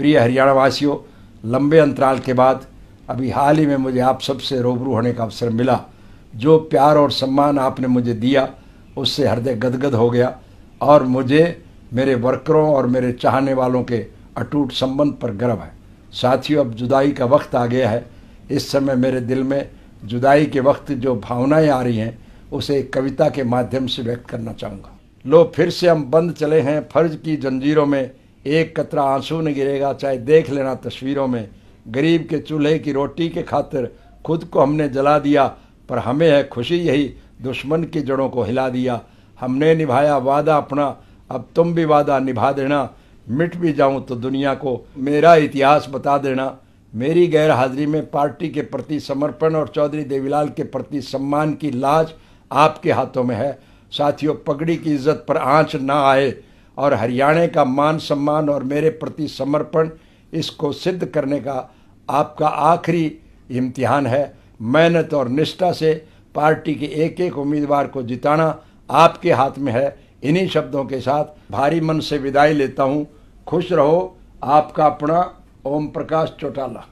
प्रिय हरियाणा वासियों लंबे अंतराल के बाद अभी हाल ही में मुझे आप सबसे रूबरू होने का अवसर मिला जो प्यार और सम्मान आपने मुझे दिया उससे हृदय गदगद हो गया और मुझे मेरे वर्करों और मेरे चाहने वालों के अटूट संबंध पर गर्व है साथियों अब जुदाई का वक्त आ गया है इस समय मेरे दिल में जुदाई के वक्त जो भावनाएं आ रही हैं उसे एक कविता के माध्यम से व्यक्त करना चाहूँगा लो फिर से हम बंद चले हैं फर्ज की जंजीरों में एक कतरा आंसू नहीं गिरेगा चाहे देख लेना तस्वीरों में गरीब के चूल्हे की रोटी के खातिर खुद को हमने जला दिया पर हमें है खुशी यही दुश्मन की जड़ों को हिला दिया हमने निभाया वादा अपना अब तुम भी वादा निभा देना मिट भी जाऊं तो दुनिया को मेरा इतिहास बता देना मेरी गैर हाजिरी में पार्टी के प्रति समर्पण और चौधरी देवीलाल के प्रति सम्मान की लाज आपके हाथों में है साथियों पगड़ी की इज्जत पर आंच ना आए और हरियाणा का मान सम्मान और मेरे प्रति समर्पण इसको सिद्ध करने का आपका आखिरी इम्तिहान है मेहनत और निष्ठा से पार्टी के एक एक उम्मीदवार को जिताना आपके हाथ में है इन्हीं शब्दों के साथ भारी मन से विदाई लेता हूँ खुश रहो आपका अपना ओम प्रकाश चौटाला